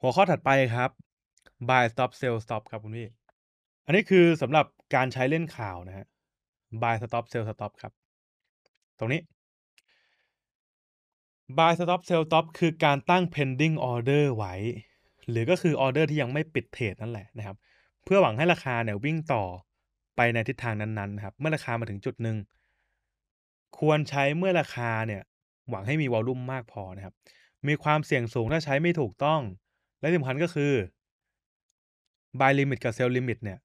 หัวข้อถัดไปครับ buy stop sell stop ครับคุณพี่ อันนี้คือสำหรับการใช้เล่นข่าวนะฮะ buy stop sell stop ครับ ตรงนี้ buy stop sell stop คือการตั้ง pending order ไว้ หรือก็คือออเดอร์ที่ยังไม่ปิดเทรดนั่นแหละนะครับ เพื่อหวังให้ราคาเนี่ยวิ่งต่อไปในทิศทางนั้นๆนะครับ เมื่อราคามาถึงจุดหนึ่งควรใช้เมื่อราคาเนี่ยหวังให้มีวอลลุ่มมากพอนะครับ มีความเสี่ยงสูงถ้าใช้ไม่ถูกต้อง และสำคัญก็คือ buy limit กับ sell limit เนี่ย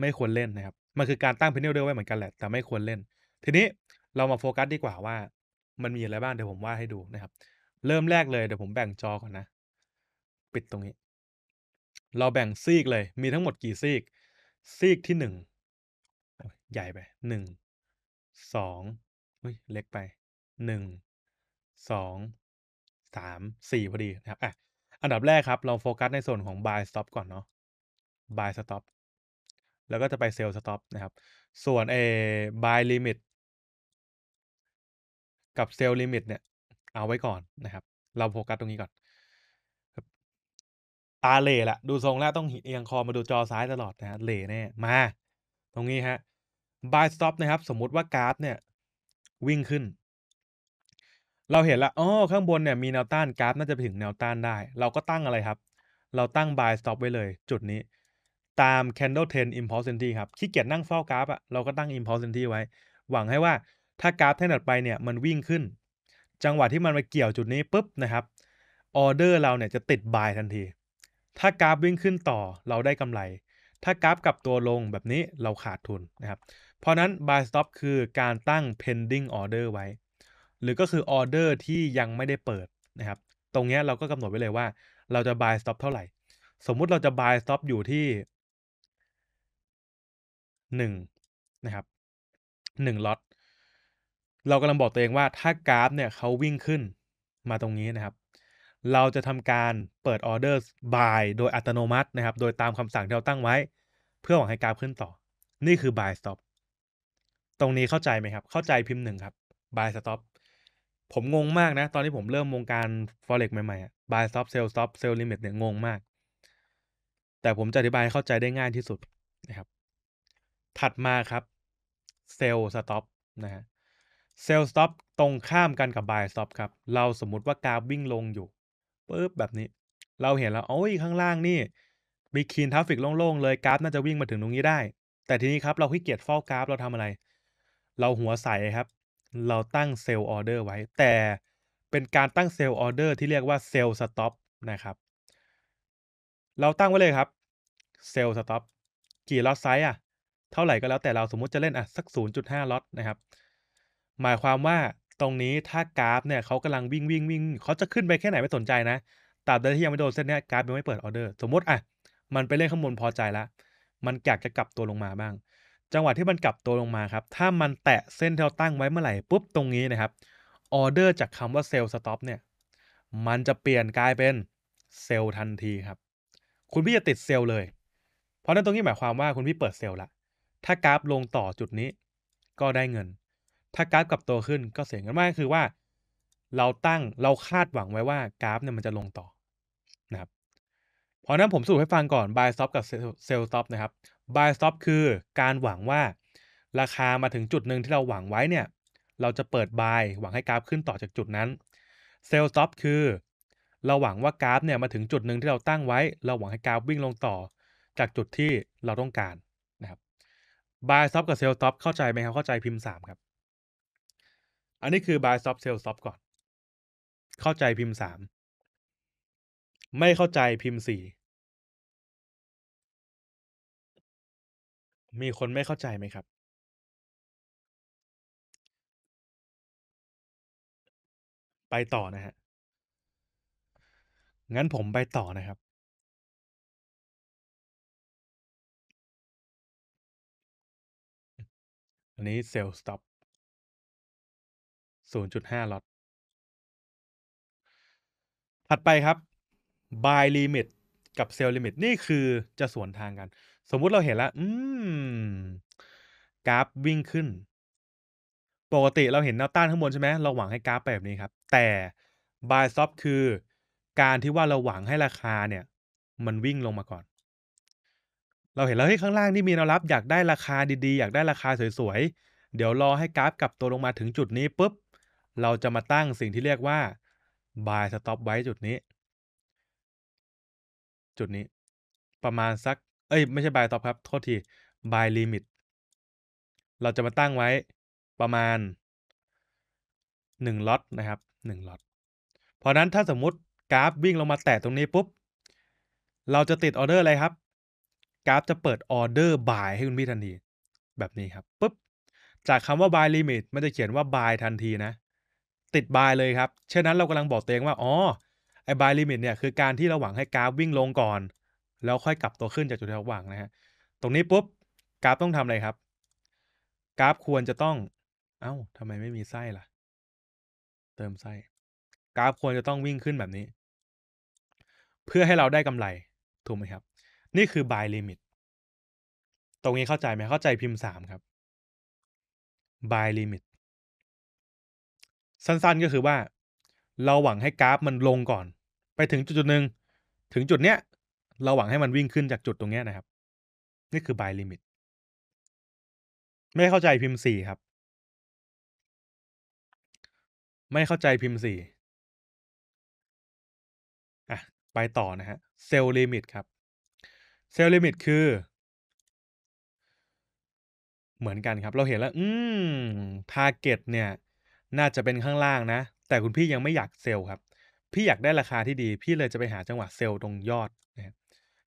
ไม่ควรเล่นนะครับ มันคือการตั้ง p e n a l ด้วยไว้เหมือนกันแหละ แต่ไม่ควรเล่น ทีนี้เรามาโฟกัสดีกว่าว่า มันมีอะไรบ้าง เดี๋ยวผมวาดให้ดูนะครับ เริ่มแรกเลยเดี๋ยวผมแบ่งจอก่อนนะ ปิดตรงนี้ เราแบ่งซีกเลย มีทั้งหมดกี่ซีก ซีกที่หนึ่ง ใหญ่ไปหนึ่ง สอง เล็กไป หนึ่งสองสามสี่พอดีนะครับอ่ะอันดับแรกครับ เราโฟกัสในส่วนของ buy stop ก่อนเนาะ buy stop แล้วก็จะไป sell stop นะครับ ส่วนเอ buy limit กับ sell limit เนี่ย เอาไว้ก่อนนะครับ เราโฟกัสตรงนี้ก่อนตาเล่ละดูทรงแล้ว ต้องเอียงคอมาดูจอซ้ายตลอดนะฮะเล่แน่มา ตรงนี้ฮะ buy stop นะครับ สมมุติว่ากราฟเนี่ย วิ่งขึ้นเราเห็นละอ๋อ ข้างบนเนี่ยมีแนวต้านกราฟน่าจะถึงแนวต้านได้ เราก็ตั้งอะไรครับ เราตั้ง buy stop ไว้เลยจุดนี้ ตาม candle t e n i m p u l s e e n t y ครับ ขี้เกียจนั่งเฝ้ากราฟอะเราก็ตั้ง i m p u l s e e n t y ไว้ หวังให้ว่าถ้ากราฟเท่นถัดไปเนี่ยมันวิ่งขึ้น จังหวะที่มันไปเกี่ยวจุดนี้ปุ๊บนะครับออเดอร์เราเนี่ยจะติด buy ทันที ถ้ากราฟวิ่งขึ้นต่อเราได้กำไร ถ้ากราฟกลับตัวลงแบบนี้เราขาดทุนนะครับเพราะนั้น buy stop คือการตั้ง pending order ไว้หรือก็คือออเดอร์ที่ยังไม่ได้เปิดนะครับ ตรงนี้เราก็กำหนดไว้เลยว่าเราจะ buy stop เท่าไหร่ สมมุติเราจะ buy stop อยู่ที่1นะครับ1ล็อตเรากำลังบอกตัวเองว่าถ้ากราฟ เนี่ยเขาวิ่งขึ้นมาตรงนี้นะครับ เราจะทำการเปิดออเดอร์ buy โดยอัตโนมัตินะครับ โดยตามคำสั่งที่เราตั้งไว้ เพื่อหวังให้กราฟขึ้นต่อ นี่คือ buy stop ตรงนี้เข้าใจไหมครับ เข้าใจพิมพ์หนึ่งครับ buy stop ผมงงมากนะ ตอนที่ผมเริ่มวงการ forex ใหม่ ๆอะ buy stop sell stop sell limit เนี่ย งงมาก แต่ผมจะอธิบายเข้าใจได้ง่ายที่สุดนะครับถัดมาครับ sell stop นะฮะ sell stop ตรงข้ามกันกับ buy stop ครับ เราสมมุติว่ากราฟวิ่งลงอยู่ปุ๊บแบบนี้ เราเห็นแล้วโอ้ย ข้างล่างนี่ มีคีนทราฟิกโล่งๆ เลยกราฟน่าจะวิ่งมาถึงตรงนี้ได้ แต่ทีนี้ครับเราขี้เกียจเฝ้ากราฟเราทำอะไร เราหัวใสครับเราตั้งเซลล์ออเดอร์ไว้ แต่เป็นการตั้งเซลล์ออเดอร์ที่เรียกว่าเซลล์สต็อปนะครับเราตั้งไว้เลยครับเซลล์สต็อปกี่ล็อตไซส์อ่ะ เท่าไหร่ก็แล้ว แต่เราสมมุติจะเล่นอ่ะสัก0.5ล็อตนะครับหมายความว่าตรงนี้ถ้ากราฟเนี่ยเขากำลังวิ่งวิ่งวิ่งเขาจะขึ้นไปแค่ไหนไม่สนใจนะตราบใดที่ยังไม่โดนเส้นนี้กราฟยังไม่เปิดออเดอร์สมมติอ่ะมันไปเล่นข้างบนพอใจแล้ว มันอยากจะกลับตัวลงมาบ้างจังหวะที่มันกลับตัวลงมาครับ ถ้ามันแตะเส้นที่เราตั้งไว้เมื่อไหร่ปุ๊บตรงนี้นะครับออเดอร์จากคำว่าเซลล์สต็อปเนี่ยมันจะเปลี่ยนกลายเป็นเซลล์ทันทีครับคุณพี่จะติดเซลล์เลย เพราะนั้นตรงนี้หมายความว่าคุณพี่เปิดเซลล์ละถ้ากราฟลงต่อจุดนี้ ก็ได้เงิน ถ้ากราฟกลับตัวขึ้นก็เสียเงินมากคือว่า เราตั้งเราคาดหวังไว้ว่ากราฟเนี่ยมันจะลงต่อเพราะนั้นผมสรุปให้ฟังก่อน buy stop กับ sell stop นะครับ buy stop คือการหวังว่าราคามาถึงจุดหนึ่งที่เราหวังไว้เนี่ยเราจะเปิด buy หวังให้กราฟขึ้นต่อจากจุดนั้น sell stop คือ เราหวังว่ากราฟเนี่ยมาถึงจุดหนึ่งที่เราตั้งไว้ เราหวังให้กราฟวิ่งลงต่อ จากจุดที่เราต้องการนะครับ buy stop กับ sell stop เข้าใจไหมครับเข้าใจพิมพ์ 3 ครับ อันนี้คือ buy stop sell stop ก่อน เข้าใจพิมพ์ 3ไม่เข้าใจพิมพ์สีมีคนไม่เข้าใจไหมครับ ไปต่อนะฮะ งั้นผมไปต่อนะครับออันนี้เซลล์สต็อป0.5ล็อต ถัดไปครับ buy limit กับ sell limit นี่คือจะสวนทางกัน สมมุติเราเห็นแล้ว อืมกราฟวิ่งขึ้น ปกติเราเห็นแนวต้านข้างบนใช่ไหมเราหวังให้กราฟไปแบบนี้ครับ แต่ buy stop คือ การที่ว่าเราหวังให้ราคาเนี่ย มันวิ่งลงมาก่อน เราเห็นแล้วที่ข้างล่างนี่มีแนวรับ อยากได้ราคาดีๆ อยากได้ราคาสวยๆ เดี๋ยวรอให้กราฟกลับตัวลงมาถึงจุดนี้ปุ๊บเราจะมาตั้งสิ่งที่เรียกว่า buy stop ไว้จุดนี้จุดนี้ประมาณสัก เอ้ย ไม่ใช่บายตอบครับ โทษทีบายลิมิตเราจะมาตั้งไว้ประมาณ1ล็อตนะครับ1ล็อตเพราะนั้นถ้าสมมุติกราฟวิ่งลงมาแตะตรงนี้ปุ๊บ เราจะติดออเดอร์อะไรครับ กราฟจะเปิดออเดอร์บายให้คุณพี่ทันที แบบนี้ครับ ปุ๊บ จากคำว่า buy limit มันจะเขียนว่า buy ทันที นะ ติด buy เลยครับ เช่นนั้นเรากำลังบอกตเตงว่าอ๋อไอ้บายลิมิตเนี่ย คือการที่เราหวังให้กราฟวิ่งลงก่อน แล้วค่อยกลับตัวขึ้นจากจุดที่เราหวังนะฮะตรงนี้ปุ๊บกราฟต้องทำอะไรครับ กราฟควรจะต้อง เอา้าทำไมไม่มีไส้ล่ะ เติมไส้กราฟควรจะต้องวิ่งขึ้นแบบนี้ เพื่อให้เราได้กำไร ถูกไหมครับ นี่คือ buy limit ตรงนี้เข้าใจไหมเข้าใจพิมพ์สามครับ buy limit สั้นๆ ก็คือว่าเราหวังให้กราฟมันลงก่อน ไปถึงจุดจุดหนึ่ง ถึงจุดเนี้ย เราหวังให้มันวิ่งขึ้นจากจุดตรงเนี้ยนะครับ นี่คือ buy limit ไม่เข้าใจพิมพ์สี่ครับ ไม่เข้าใจพิมพ์สี่อ่ะไปต่อนะฮะเซลล์ลิมิตครับเซลล์ลิมิตคือ เหมือนกันครับ เราเห็นแล้ว อืมทาร์เก็ตเนี่ย น่าจะเป็นข้างล่างนะแต่คุณพี่ยังไม่อยากเซลล์ครับ พี่อยากได้ราคาที่ดี พี่เลยจะไปหาจังหวะเซลล์ตรงยอดนะ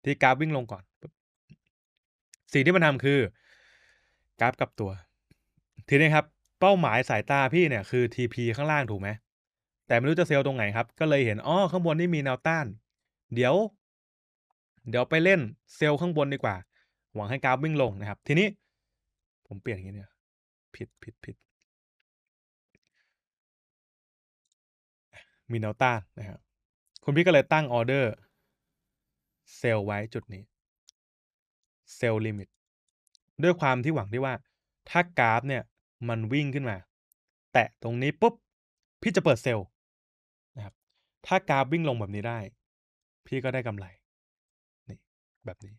ที่กราฟวิ่งลงก่อน สิ่งที่มันทำคือ กราฟกับตัว ทีนี้ครับ เป้าหมายสายตาพี่เนี่ยคือ TP ข้างล่างถูกไหมแต่ไม่รู้จะเซลล์ตรงไหนครับ ก็เลยเห็นอ๋อข้างบนนี่มีแนวต้าน เดี๋ยว เดี๋ยวไปเล่นเซลล์ข้างบนดีกว่า หวังให้กราฟวิ่งลงนะครับทีนี้ ผมเปลี่ยนอย่างนี้เนี่ย ผิดผิดผิดมินอต้านะครับคุณพี่ก็เลยตั้งออเดอร์ เซลไว้จุดนี้ เซลลิมิต ด้วยความที่หวังที่ว่า ถ้ากราฟเนี่ยมันวิ่งขึ้นมา แตะตรงนี้ปุ๊บ พี่จะเปิดเซลนะครับ ถ้ากราฟวิ่งลงแบบนี้ได้ พี่ก็ได้กำไร นี่ แบบนี้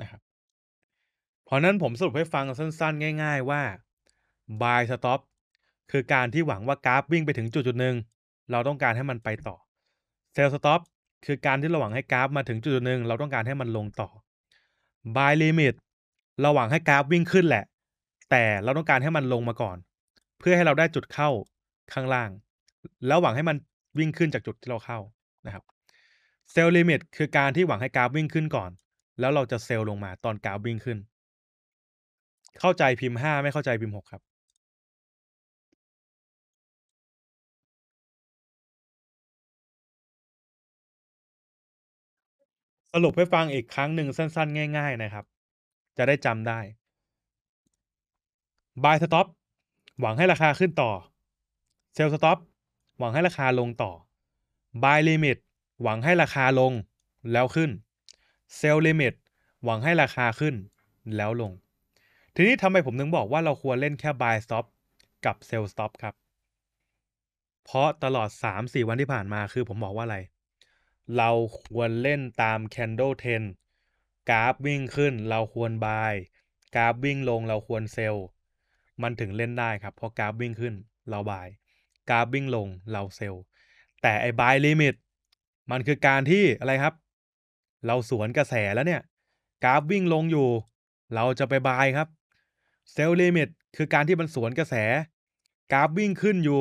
นะครับ เพราะนั้นผมสรุปให้ฟังสั้นๆ ง่ายๆ ว่า buy stop คือการที่หวังว่ากราฟวิ่งไปถึงจุดจุดหนึ่งเราต้องการให้มันไปต่อเซลล์สต็อปคือการที่ระหว่างให้กราฟมาถึงจุดหนึ่งเราต้องการให้มันลงต่อ buy limit ระหว่างให้กราฟวิ่งขึ้นแหละ แต่เราต้องการให้มันลงมาก่อน เพื่อให้เราได้จุดเข้าข้างล่าง แล้วหวังให้มันวิ่งขึ้นจากจุดที่เราเข้านะครับเซลล์ลิมิตคือการที่หวังให้กราฟวิ่งขึ้นก่อน แล้วเราจะเซลล์ลงมาตอนกราฟวิ่งขึ้น เข้าใจพิมพ์ 5 ไม่เข้าใจพิมพ์6ครับรุปให้ฟังอีกครั้งหนึ่งสั้น ๆ ง่าย ๆนะครับ จะได้จำได้ buy stop หวังให้ราคาขึ้นต่อ sell stop หวังให้ราคาลงต่อ buy limit หวังให้ราคาลงแล้วขึ้น sell limit หวังให้ราคาขึ้นแล้วลง ทีนี้ทำไมผมถึงบอกว่าเราควรเล่นแค่ buy stop กับ sell stop ครับเพราะตลอด 3-4 วันที่ผ่านมาคือผมบอกว่าอะไรเราควรเล่นตาม candle 10กราฟวิ่งขึ้นเราควรบายกราฟวิ่งลงเราควรซลล์มันถึงเล่นได้ครับเพราะกราฟวิ่งขึ้น เราบายกราฟวิ่งลงเราซลล์ แต่ ไอ้บายลิมิตมันคือการที่อะไรครับ เราสวนกระแสแล้วเนี่ย กราฟวิ่งลงอยู่ เราจะไปบายครับซลล์ลิมิตคือการที่มันสวนกระแสกราฟวิ่งขึ้นอยู่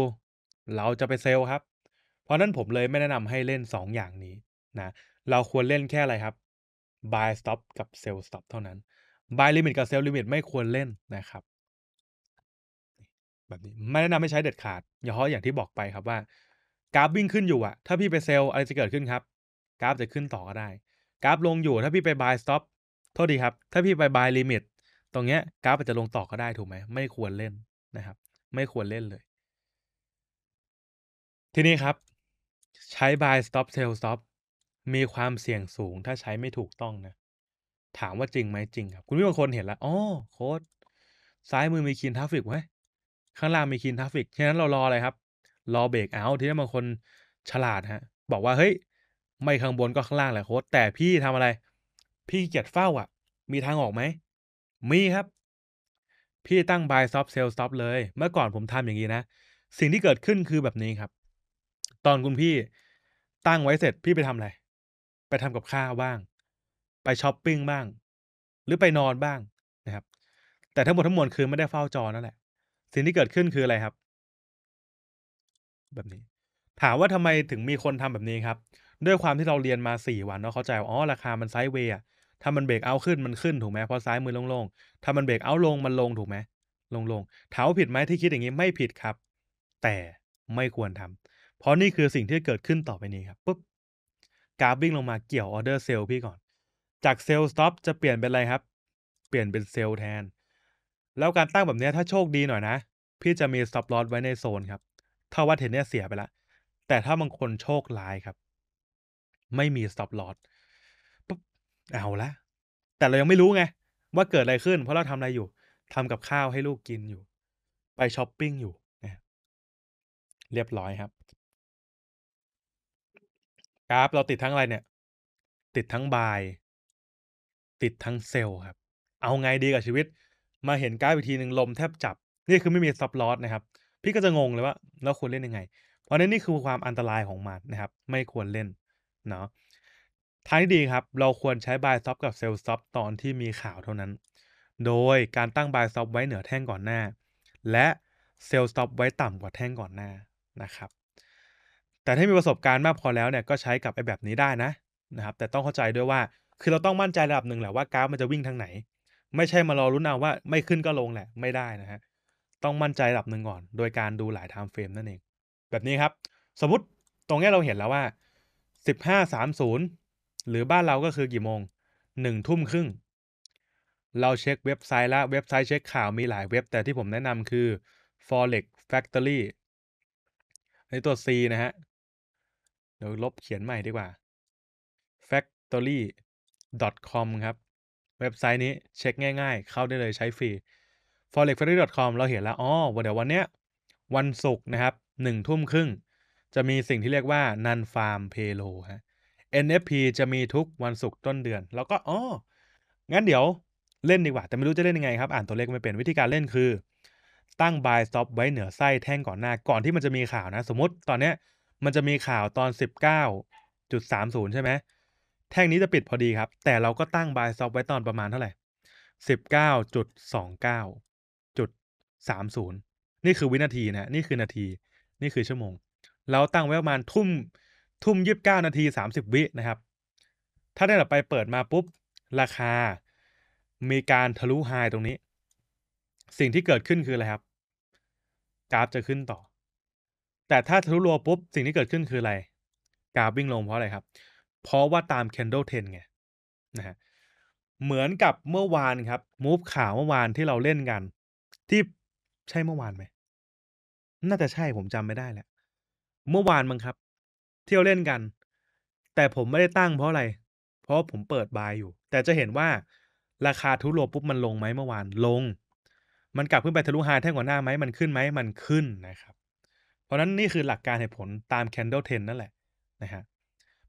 เราจะไปซลล์ครับเพราะนั้นผมเลยไม่แนะนำให้เล่น2อย่างนี้นะ เราควรเล่นแค่อะไรครับ buy stop กับ sell stop เท่านั้น buy limit กับ sell limit ไม่ควรเล่นนะครับแบบนี้ไม่แนะนำให้ใช้เด็ดขาดอย่าเพราะอย่างที่บอกไปครับว่า กราฟวิ่งขึ้นอยู่อะถ้าพี่ไปเซลอะไรจะเกิดขึ้นครับ กราฟจะขึ้นต่อก็ได้ กราฟลงอยู่ถ้าพี่ไป buy stop โทษดีครับ ถ้าพี่ไป buy limit ตรงเนี้ยกราฟอาจจะลงต่อก็ได้ถูกไหมไม่ควรเล่นนะครับ ไม่ควรเล่นเลย ทีนี้ครับใช้ buy stop sell stop มีความเสี่ยงสูงถ้าใช้ไม่ถูกต้องนะ ถามว่าจริงไหมจริงครับ คุณพี่บางคนเห็นแล้วอ๋อโค้ด ซ้ายมือมีคีนทราฟิกไว้ ข้างล่างมีคีนทราฟิกฉะนั้นเรารออะไรครับ รอเบรกเอา ที่นี่บางคนฉลาดฮะบอกว่าเฮ้ย ไม่ข้างบนก็ข้างล่างแหละโค้ด แต่พี่ทำอะไร พี่เกียดเฝ้าอ่ะ มีทางออกไหม มีครับ พี่ตั้ง buy stop sell stop เลย เมื่อก่อนผมทำอย่างนี้นะสิ่งที่เกิดขึ้นคือแบบนี้ครับตอนคุณพี่ตั้งไว้เสร็จพี่ไปทำอะไร ไปทำกับข้าวบ้าง ไปช้อปปิ้งบ้าง หรือไปนอนบ้างนะครับ แต่ทั้งหมดทั้งมวลคือไม่ได้เฝ้าจอนั่นแหละ สิ่งที่เกิดขึ้นคืออะไรครับ แบบนี้ ถามว่าทำไมถึงมีคนทำแบบนี้ครับ ด้วยความที่เราเรียนมาสี่วันเนาะเข้าใจว่าอ๋อราคามันไซด์เวย์อถ้ามันเบรกเอาขึ้นมันขึ้นถูกไหมเพราะซ้ายมือโล่งๆ ถ้ามันเบรกเอาลงมันลงถูกไหม ลงลงถามว่าผิดไหมที่คิดอย่างนี้ ไม่ผิดครับ แต่ไม่ควรทำพราะนี่คือสิ่งที่เกิดขึ้นต่อไปนี้ครับปุ๊บกราฟวิ่งลงมาเกี่ยวออเดอร์เซลล์พี่ก่อน จากเซลล์สต็อปจะเปลี่ยนเป็นอะไรครับ เปลี่ยนเป็นเซลล์แทน แล้วการตั้งแบบนี้ถ้าโชคดีหน่อยนะ พี่จะมีสต็อปลอสไว้ในโซนครับ ถ้าว่าเทนเนี่ยเสียไปละแต่ถ้าบางคนโชคร้ายครับ ไม่มีสต็อปลอสปุ๊บเอาละ แต่เรายังไม่รู้ไงว่าเกิดอะไรขึ้น เพราะเราทำอะไรอยู่ ทำกับข้าวให้ลูกกินอยู่ไปช้อปปิ้งอยู่เรียบร้อยครับกราฟเราติดทั้งอะไรเนี่ย ติดทั้งบาย ติดทั้งเซลล์ครับ เอาไงดีกับชีวิต มาเห็นกราฟอีกทีหนึ่งลมแทบจับ นี่คือไม่มีซับลอสนะครับ พี่ก็จะงงเลยว่าแล้วควรเล่นยังไง เพราะนั้นนี่คือความอันตรายของมันนะครับ ไม่ควรเล่นเนาะทางที่ดีครับ เราควรใช้บายซับกับเซลล์ซับตอนที่มีข่าวเท่านั้น โดยการตั้งบายซับไว้เหนือแท่งก่อนหน้า และเซลล์ซับไว้ต่ำกว่าแท่งก่อนหน้านะครับแต่ถ้ามีประสบการณ์มากพอแล้วเนี่ยก็ใช้กับไอ้แบบนี้ได้นะนะครับ แต่ต้องเข้าใจด้วยว่าคือเราต้องมั่นใจระดับหนึ่งแหละว่ากราฟมันจะวิ่งทางไหน ไม่ใช่มารอรุ้นเอาว่า ไม่ขึ้นก็ลงแหละ ไม่ได้นะฮะต้องมั่นใจระดับหนึ่งก่อนโดยการดูหลายไทม์เฟรมนั่นเอง แบบนี้ครับ สมมติตรงนี้เราเห็นแล้วว่า 15.30หรือบ้านเราก็คือกี่โมง1ทุ่มครึ่งเราเช็คเว็บไซต์แล้วเว็บไซต์เช็คข่าวมีหลายเว็บ แต่ที่ผมแนะนำคือ forex factory ในตัว C นะฮะเดี๋ยวลบเขียนใหม่ดีกว่า factory com ครับ เว็บไซต์นี้เช็คง่ายๆ เข้าได้เลยใช้ฟรี forex factory com เราเห็นแล้วอ๋อเดี๋ยววันเนี้ยวันศุกร์นะครับหนึ่งทุ่มครึ่ง จะมีสิ่งที่เรียกว่า non farm payroll ฮะ NFP จะมีทุกวันศุกร์ต้นเดือน แล้วก็อ๋องั้นเดี๋ยวเล่นดีกว่า แต่ไม่รู้จะเล่นยังไงครับ อ่านตัวเลขไม่เป็น วิธีการเล่นคือ ตั้ง buy stop ไว้เหนือไส้แท่งก่อนหน้าก่อนที่มันจะมีข่าวนะสมมติตอนเนี้ยมันจะมีข่าวตอน 19.30 ใช่ไหมแท่งนี้จะปิดพอดีครับ แต่เราก็ตั้งบายซอฟไว้ตอนประมาณเท่าไหร่ 19.29.30 นี่คือวินาทีนะนี่คือนาทีนี่คือชั่วโมง เราตั้งไว้ประมาณทุ่มทุ่มยีิบเก้านาทีสามสิบวินะครับ ถ้าได้แบบไปเปิดมาปุ๊บราคา มีการทะลุไฮตรงนี้ สิ่งที่เกิดขึ้นคืออะไรครับ กราฟจะขึ้นต่อแต่ ถ้าทะลุรัวปุ๊บสิ่งที่เกิดขึ้นคืออะไรกราฟวิ่งลงเพราะอะไรครับ เพราะว่าตามค a นโดเทนไงนะฮะเหมือนกับเมื่อวานครับมูฟข่าวเมื่อวานที่เราเล่นกัน ที่ใช่เมื่อวานไหมน่าจะใช่ผมจำไม่ได้แลละเมื่อวานมั้งครับที่เราเล่นกัน แต่ผมไม่ได้ตั้งเพราะอะไร เพราะผมเปิดบายอยู่ แต่จะเห็นว่าราคาทุโรปุ๊บมันลงไหมเมื่อวานลง มันกลับขึ้นไปทะลุไฮแท่งกว่าหน้าไหมมันขึ้นไหมมันขึ้นนะครับเพราะนั้นนี่คือหลักการเหตุผลตาม candle ten นั่นแหละนะฮะ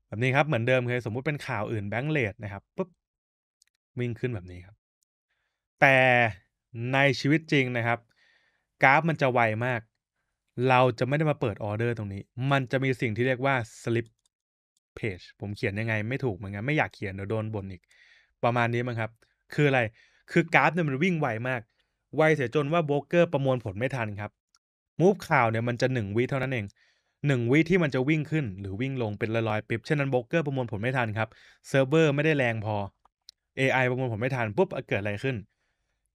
แบบนี้ครับ เหมือนเดิมเคยสมมุติเป็นข่าวอื่นแบงก์เลทนะครับ ปุ๊บ วิ่งขึ้นแบบนี้ครับ แต่ในชีวิตจริงนะครับ กราฟมันจะไวมาก เราจะไม่ได้มาเปิดออเดอร์ตรงนี้ มันจะมีสิ่งที่เรียกว่า slip page ผมเขียนยังไงไม่ถูกเหมือนกันไม่อยากเขียนเดี๋ยวโดนบ่นอีก ประมาณนี้มั้งครับคืออะไรคือกราฟเนี่ยมันวิ่งไวมากไวเสียจนว่าโบรกเกอร์ประมวลผลไม่ทันครับมูฟข่าวเนี่ยมันจะหนึ่งวิเท่านั้นเองหนึ่งวิที่มันจะวิ่งขึ้นหรือวิ่งลงเป็นลอยๆปิบเช่นนั้นบล็อกเกอร์ประมวลผลไม่ทันครับเซิร์ฟเวอร์ไม่ได้แรงพอ AI ประมวลผลไม่ทัน ปุ๊บเกิดอะไรขึ้น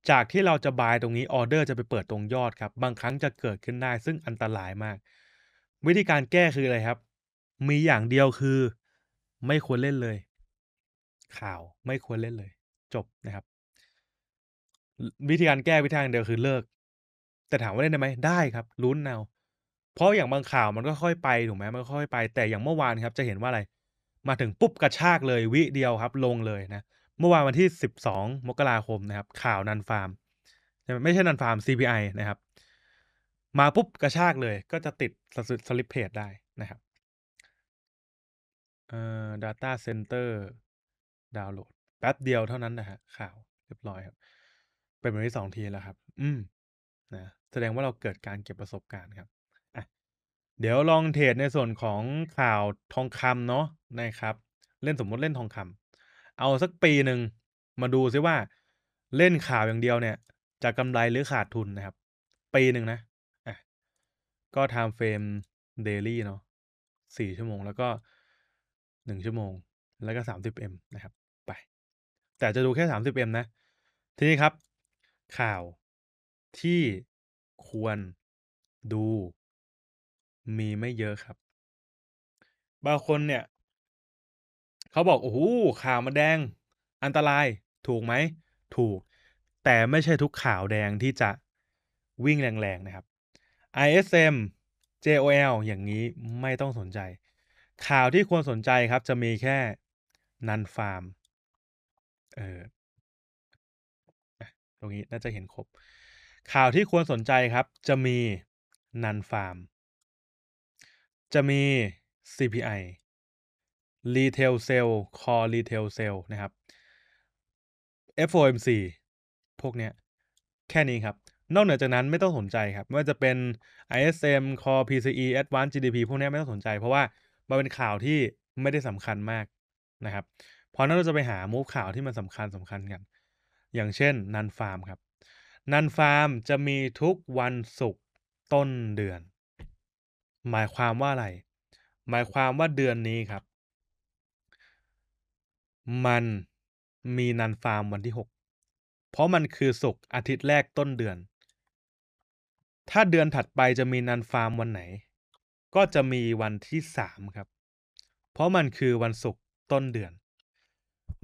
จากที่เราจะบายตรงนี้ออเดอร์จะไปเปิดตรงยอดครับ บางครั้งจะเกิดขึ้นได้ซึ่งอันตรายมาก วิธีการแก้คืออะไรครับ มีอย่างเดียวคือ ไม่ควรเล่นเลย ข่าวไม่ควรเล่นเลย จบนะครับ วิธีการแก้วิธีทางเดียวคือเลิกแต่ถามว่าเล่นได้ไหมได้ครับลุ้นเอาเพราะอย่างบางข่าวมันก็ค่อยไป ถูกไหมมันค่อยไป แต่อย่างเมื่อวานครับ จะเห็นว่าอะไร มาถึงปุ๊บกระชากเลยวิเดียวครับ ลงเลยนะ เมื่อวานวันที่สสิบองมกราคมนะครับ ข่าวนันฟาร์มไม่ใช่นันฟาร์ม CPI นะครับ มาปุ๊บกระชากเลยก็จะติดสลิปเพจได้นะครับ เอ่อ data center ดาวน์โหลดแป๊บเดียวเท่านั้นนะฮะข่าวเรียบร้อยครับเป็นวันที่สองทีแล้วครับ อืมนะแสดงว่าเราเกิดการเก็บประสบการณ์ครับ เดี๋ยวลองเทรดในส่วนของข่าวทองคำเนาะ นะครับ เล่นสมมติเล่นทองคำ เอาสักปีหนึ่งมาดูซิว่า เล่นข่าวอย่างเดียวเนี่ยจะกำไรหรือขาดทุนนะครับ ปีหนึ่งนะอ่ะก็ไทม์เฟรมเดลี่เนาะสี่ชั่วโมง แล้วก็หนึ่งชั่วโมง แล้วก็สามสิบเอ็มนะครับ ไป แต่จะดูแค่สามสิบเอ็มนะ ทีนี้ครับ ข่าวที่ควรดูมีไม่เยอะครับ บางคนเนี่ย เขาบอกโอ้โหข่าวมาแดง อันตรายถูกไหม ถูก แต่ไม่ใช่ทุกข่าวแดงที่จะวิ่งแรงๆ นะครับ ISM JOL อย่างนี้ไม่ต้องสนใจ ข่าวที่ควรสนใจครับจะมีแค่นันฟาร์มเอออตรงนี้น่าจะเห็นครบข่าวที่ควรสนใจครับจะมีนันฟาร์มจะมี CPI Retail Sale Core Retail Sale นะครับ FOMC พวกเนี้ยแค่นี้ครับ นอกเหนือจากนั้นไม่ต้องสนใจครับไม่ว่าจะเป็น ISM Core PCE Advanced GDP พวกนี้ไม่ต้องสนใจ เพราะว่ามันเป็นข่าวที่ไม่ได้สำคัญมากนะครับเพราะนั้นเราจะไปหามูฟข่าวที่มันสำคัญสำคัญกัน อย่างเช่นนันฟาร์มครับนันฟาร์มจะมีทุกวันศุกร์ต้นเดือน หมายความว่าอะไร หมายความว่าเดือนนี้ครับ มันมีนันฟาร์มวันที่ 6 เพราะมันคือศุกร์อาทิตย์แรกต้นเดือน ถ้าเดือนถัดไปจะมีนันฟาร์มวันไหน ก็จะมีวันที่สามครับ เพราะมันคือวันศุกร์ต้นเดือน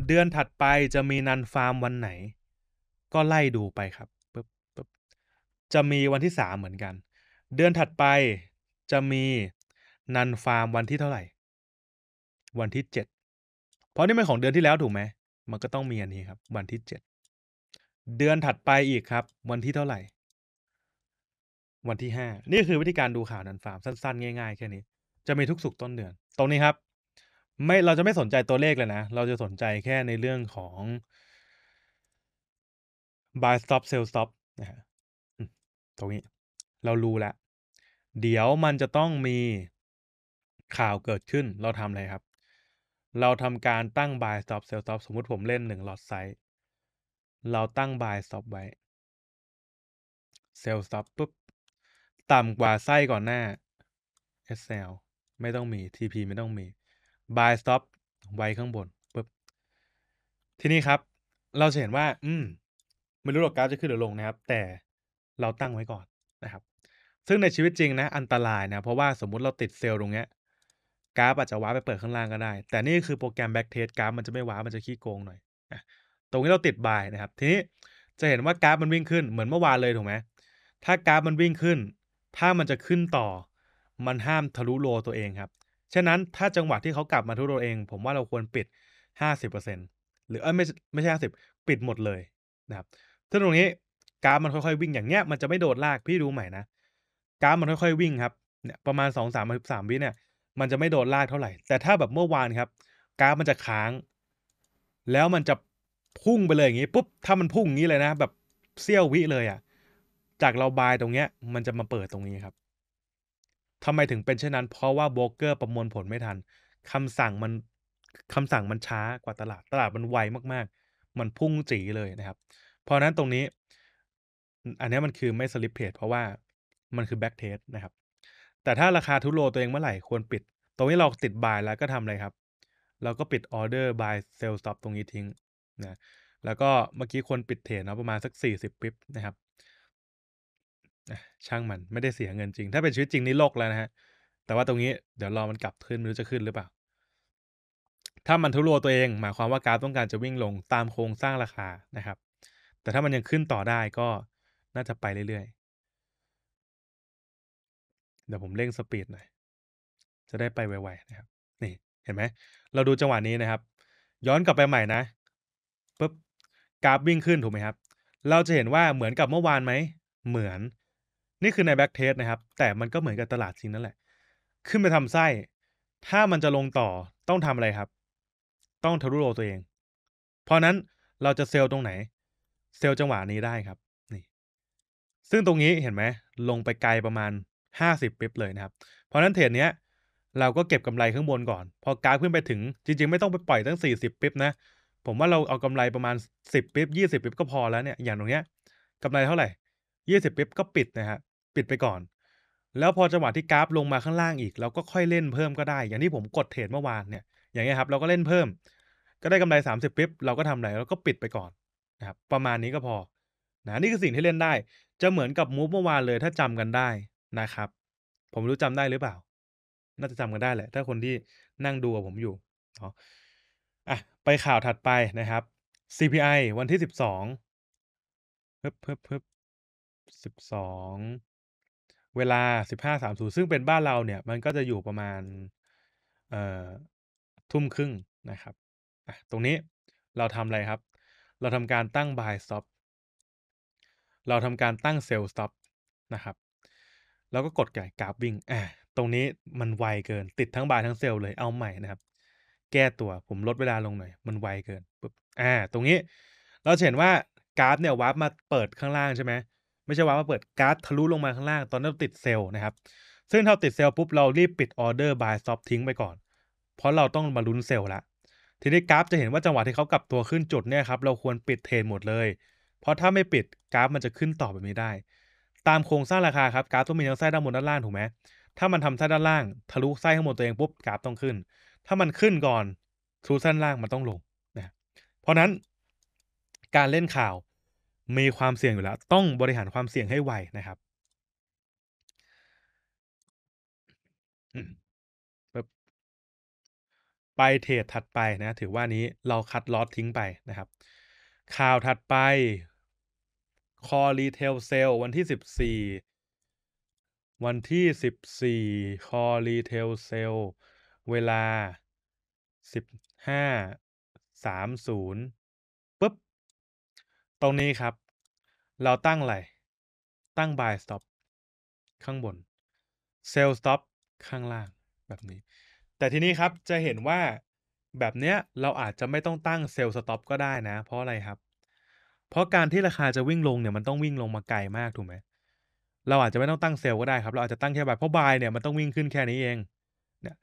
เดือนถัดไปจะมีนันฟาร์มวันไหน ก็ไล่ดูไปครับจะมีวันที่ 3 เหมือนกัน เดือนถัดไปจะมีนันฟาร์มวันที่เท่าไหร่ วันที่ 7 เพราะนี่เป็นของเดือนที่แล้วถูกไหม มันก็ต้องมีอันนี้ครับ วันที่ 7 เดือนถัดไปอีกครับ วันที่เท่าไหร่ วันที่ 5 นี่คือวิธีการดูข่าวนันฟาร์มสั้น ๆ ง่าย ๆ แค่นี้ จะมีทุกสุกต้นเดือน ตรงนี้ครับ ไม่เราจะไม่สนใจตัวเลขเลยนะ เราจะสนใจแค่ในเรื่องของ buy stop sell stop นะฮะตรงนี้เรารู้แล้วเดี๋ยวมันจะต้องมีข่าวเกิดขึ้นเราทำอะไรครับ เราทำการตั้ง buy stop sell stop สมมติผมเล่นหนึ่งหลอดไซส์เราตั้ง buy stop ไว้ sell stop ปุ๊บ ต่ำกว่าไส้ก่อนหน้า SL ไม่ต้องมี TP ไม่ต้องมี buy stop ไว้ข้างบนปุ๊บ ทีนี้ครับ เราจะเห็นว่า อืมไม่รู้หรอกกราฟจะขึ้นหรือลงนะครับ แต่เราตั้งไว้ก่อนนะครับ ซึ่งในชีวิตจริงนะอันตรายนะเพราะว่าสมมุติเราติดเซลล์ตรงเนี้ย กราฟอาจจะว้าไปเปิดข้างล่างก็ได้ แต่นี่คือโปรแกรมแบ็กเทสกราฟมันจะไม่ว้ามันจะขี้โกงหน่อยตรงนี้เราติดบายนะครับ ทีนี้จะเห็นว่ากราฟมันวิ่งขึ้นเหมือนเมื่อวานเลยถูกไหมถ้ากราฟมันวิ่งขึ้น ถ้ามันจะขึ้นต่อ มันห้ามทะลุโลตัวเองครับฉะนั้นถ้าจังหวะที่เขากลับมาทะลุโลเอง ผมว่าเราควรปิด 50%หรือเอ้ยไม่ไม่ใช่ 50 ปิดหมดเลยนะครับซึ่งตรงนี้กราฟมันค่อย ๆวิ่งอย่างเงี้ยมันจะไม่โดดลากพี่รู้ใหม่นะกราฟมันค่อยๆวิ่งครับเนี่ยประมาณสองสามิสามวิเนี่ยมันจะไม่โดดลากเท่าไหร่ แต่ถ้าแบบเมื่อวานครับ กราฟมันจะค้าง แล้วมันจะพุ่งไปเลยอย่างงี้ปุ๊บถ้ามันพุ่งอย่างี้เลยนะ แบบเซี่ยววิเลยอะ่ะจากเราบายตรงเนี้ย มันจะมาเปิดตรงนี้ครับทำไมถึงเป็นเช่นนั้น เพราะว่าโบรกเกอร์ประมวลผลไม่ทันคำสั่งมันคำสั่งมันช้ากว่าตลาดตลาดมันไวมากๆ มันพุ่งจีเลยนะครับ เพราะนั้นตรงนี้อันนี้มันคือไม่สลิปเพจเพราะว่ามันคือแบ็กเทสนะครับ แต่ถ้าราคาทุโรตัวเองเมื่อไหร่ควรปิด ตรงนี้เราติดบายแล้วก็ทำอะไรครับ เราก็ปิดออเดอร์บายเซลสต็อปตรงนี้ทิ้งนะแล้วก็เมื่อกี้ควรปิดเทรดเนาะประมาณสัก 40ปิ๊บนะครับช่างมันไม่ได้เสียเงินจริง ถ้าเป็นชีวิตจริงนี่โลกแล้วนะฮะแต่ว่าตรงนี้เดี๋ยวรอมันกลับขึ้นไม่รู้จะขึ้นหรือเปล่า ถ้ามันทุโรตัวเองหมายความว่าการต้องการจะวิ่งลงตามโครงสร้างราคานะครับ แต่ถ้ามันยังขึ้นต่อได้ก็น่าจะไปเรื่อยๆ เดี๋ยวผมเร่งสปีดหน่อย จะได้ไปไวๆนะครับ นี่เห็นไหม เราดูจังหวะนี้นะครับ ย้อนกลับไปใหม่นะปุ๊บ กราฟวิ่งขึ้นถูกไหมครับ เราจะเห็นว่าเหมือนกับเมื่อวานไหม เหมือน นี่คือในแบ็กเทสนะครับ แต่มันก็เหมือนกับตลาดจริงนั่นแหละ ขึ้นไปทำไส้ ถ้ามันจะลงต่อต้องทำอะไรครับ ต้องทะลุโลตัวเอง เพราะนั้นเราจะเซลล์ตรงไหน เซลล์จังหวะนี้ได้ครับซึ่งตรงนี้เห็นไหมลงไปไกลประมาณ 50สิบบเลยนะครับเพราะนั้นเทรดเนี้ย เราก็เก็บกำไรข้างบนก่อน พอกราฟขึ้นไปถึงจริงๆไม่ต้องไปปล่อยตั้ง 40ปิ๊บนะ ผมว่าเราเอากำไรประมาณ 10ปิบบ20ปิ๊บก็พอแล้วเนี่ยอย่างตรงเนี้ยกำไรเท่าไหร่20ปิ๊บก็ปิดนะฮะปิดไปก่อน แล้วพอจังหวะที่กราฟลงมาข้างล่างอีกเราก็ค่อยเล่นเพิ่มก็ได้ อย่างที่ผมกดเทรดเมื่อวานเนี่ยอย่างเงี้ยครับเราก็เล่นเพิ่ม ก็ได้กำไร30ปิ๊บเราก็ทำไรเราก็ปิดไปก่อนนะครับประมาณนี้ก็พอนะนี่คือสิ่งที่เล่นได้จะเหมือนกับมูฟเมื่อวานเลยถ้าจำกันได้นะครับ ผมรู้จำได้หรือเปล่า น่าจะจำกันได้แหละ ถ้าคนที่นั่งดูกับผมอยู่เนาะอ่ะไปข่าวถัดไปนะครับ CPI วันที่สิบสองเพิ่มเพิ่มเพิ่มสิบสองเวลาสิบห้าสามศูนย์ซึ่งเป็นบ้านเราเนี่ย มันก็จะอยู่ประมาณเอ่อทุ่มครึ่งนะครับตรงนี้เราทำอะไรครับ เราทำการตั้งบายซอฟ p เราทำการตั้งเซลล์สต็อปนะครับ แล้วก็กดแก่กราฟวิ่งอ่าตรงนี้มันไวเกินติดทั้งบายทั้งเซลล์เลยเอาใหม่นะครับ แก้ตัวผมลดเวลาลงหน่อย มันไวเกินปุ๊บอ่าตรงนี้เราเห็นว่ากราฟเนี่ยวาร์ปมาเปิดข้างล่างใช่ไหมไม่ใช่วาร์ปมาเปิดกราฟทะลุลงมาข้างล่าง ตอนั้นติดเซลล์นะครับ ซึ่งถ้าติดเซลล์ปุ๊บเรารีบปิดออเดอร์บายซอฟทิ้งไปก่อน เพราะเราต้องมาลุ้นเซลล์ละทีนี้กราฟจะเห็นว่าจังหวะที่เขากลับตัวขึ้นจุดเนี่ยครับเราควรปิดเทรดหมดเลยเพราะถ้าไม่ปิดกราฟมันจะขึ้นต่อไปไม่ได้ ตามโครงสร้างราคาครับกราฟต้องมีทั้งไส้ด้านบนด้านล่างถูกไหมถ้ามันทำไส้ด้านล่าง ทะลุไส้ข้างบนตัวเองปุ๊บกราฟต้องขึ้น ถ้ามันขึ้นก่อนทะลุไส้นล่างมันต้องลงนะเพราะนั้น การเล่นข่าวมีความเสี่ยงอยู่แล้ว ต้องบริหารความเสี่ยงให้ไวนะครับไปเทรดถัดไปนะถือว่านี้เราคัดลอตทิ้งไปนะครับข่าวถัดไป คอรีเทลเซลวันที่สิบสี่ วันที่สิบสี่คอรีเทลเซลเวลาสิบห้าสามศูนย์ปุ๊บ ตรงนี้ครับ เราตั้งอะไร ตั้ง buy stop ข้างบน sell stop ข้างล่าง แบบนี้ แต่ทีนี้ครับ จะเห็นว่าแบบเนี้ยเราอาจจะไม่ต้องตั้งเซลล์สต็อปก็ได้นะ เพราะอะไรครับ เพราะการที่ราคาจะวิ่งลงเนี่ยมันต้องวิ่งลงมาไกลมากถูกไหมเราอาจจะไม่ต้องตั้งเซลล์ก็ได้ครับเราอาจจะตั้งแค่บายเพราะบายเนี่ยมันต้องวิ่งขึ้นแค่นี้เองเนี่ย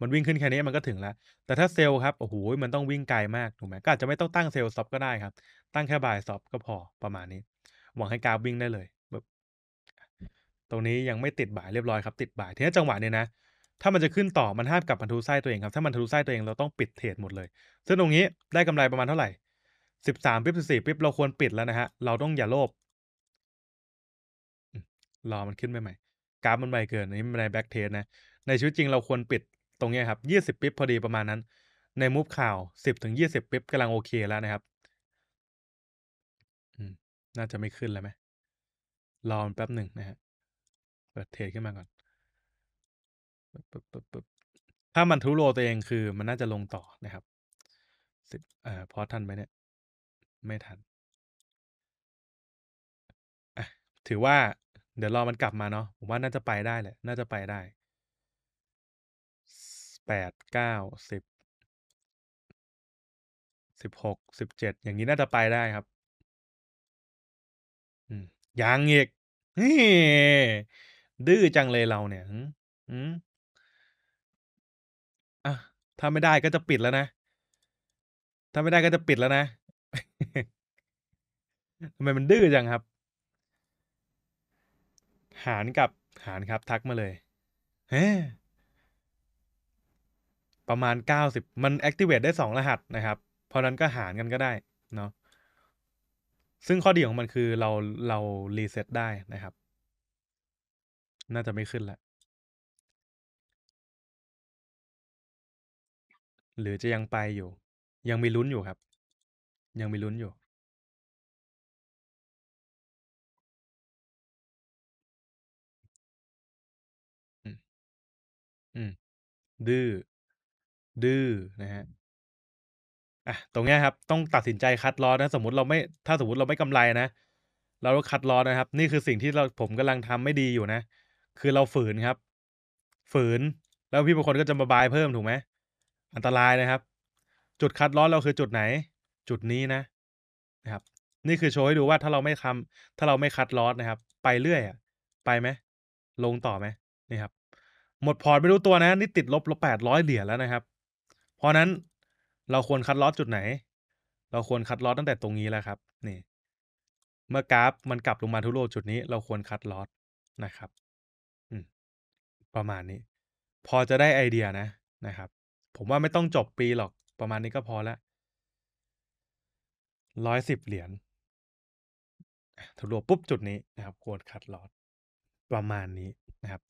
มันวิ่งขึ้นแค่นี้มันก็ถึงแล้ว แต่ถ้าเซลล์ครับโอ้โหมันต้องวิ่งไกลมากถูกไหมก็อาจจะไม่ต้องตั้งเซลล์สต็อปก็ได้ครับตั้งแค่บายสต็อปก็พอประมาณนี้หวังให้กราฟวิ่งได้เลยแบบตรงนี้ยังไม่ติดบ่ายเรียบร้อยครับติดบ่ายทีนี้จังหวะเนี่ยนะถ้ามันจะขึ้นต่อ มันห้ามกลับมาทะลุไส้ตัวเองครับ ถ้ามันทะลุไส้ตัวเอง เราต้องปิดเทรดหมดเลย ซึ่งตรงนี้ ได้กำไรประมาณเท่าไหร่สิบสามปิ๊บสิบสี่ปิ๊บ เราควรปิดแล้วนะฮะเราต้องอย่าโลภรอมันขึ้นไปใหม่กราฟมันใ่เกิน นี้มันในแบ็กเทสนะ ในชีวิตจริงเราควรปิดตรงนี้ครับยี่สิบปิ๊บ พอดีประมาณนั้น ในมูฟข่าวสิบถึงยี่สิบปิ๊บกำลังโอเคแล้วนะครับน่าจะไม่ขึ้นแล้วไหมรอมแป๊บหนึ่งนะฮะเปิดเทรดขึ้นมาก่อนถ้ามันทุโลตัวเองคือมันน่าจะลงต่อนะครับสิบเอ่อพอทันไหมเนี่ย ไม่ทันถือว่าเดี๋ยวรอมันกลับมาเนาะผมว่าน่าจะไปได้แหละน่าจะไปได้แปดเก้าสิบสิบหกสิบเจ็ดอย่างนี้น่าจะไปได้ครับอยังอีกดื้อจังเลยเราเนี่ยอืมถ้าไม่ได้ก็จะปิดแล้วนะ ถ้าไม่ได้ก็จะปิดแล้วนะ ทำไมมันดื้อจังครับ หารกับหารครับ ทักมาเลยเฮประมาณเก้าสิบมัน activate ได้สองรหัสนะครับ เพราะนั้นก็หารกันก็ได้ เนาะ ซึ่งข้อดีของมันคือเราเรารีเซ็ตได้นะครับ น่าจะไม่ขึ้นละหรือจะยังไปอยู่ ยังมีลุ้นอยู่ครับ ยังมีลุ้นอยู่ดื้อดื้อนะฮะอ่ะ ตรงเนี้ยครับ ต้องตัดสินใจคัดลอนะ สมมติเราไม่ถ้าสมมติเราไม่กำไรนะเราก็คัดลอนะครับ นี่คือสิ่งที่เราผมกำลังทำไม่ดีอยู่นะคือเราฝืนครับ ฝืน แล้วพี่บางคนก็จะมาบายเพิ่มถูกไหมอันตรายนะครับ จุดคัดลอสเราคือจุดไหน จุดนี้นะ นะครับ นี่คือโชว์ให้ดูว่าถ้าเราไม่คำ ถ้าเราไม่คัดลอสนะครับ ไปเรื่อยอะไปไหมลงต่อไหมนี่ครับ หมดพอร์ตไม่รู้ตัวนะนี่ติดลบลบแปดร้อยเหรียญแล้วนะครับ เพราะนั้นเราควรคัดลอสจุดไหน เราควรคัดลอสตั้งแต่ตรงนี้แล้วครับนี่เมื่อกราฟมันกลับลงมาทุโลจุดนี้ เราควรคัดลอสนะครับประมาณนี้ พอจะได้ไอเดียนะนะครับผมว่าไม่ต้องจบปีหรอก ประมาณนี้ก็พอละร้อยสิบเหรียญทะลบปุ๊บจุดนี้นะครับควรคัดลอด ประมาณนี้นะครับ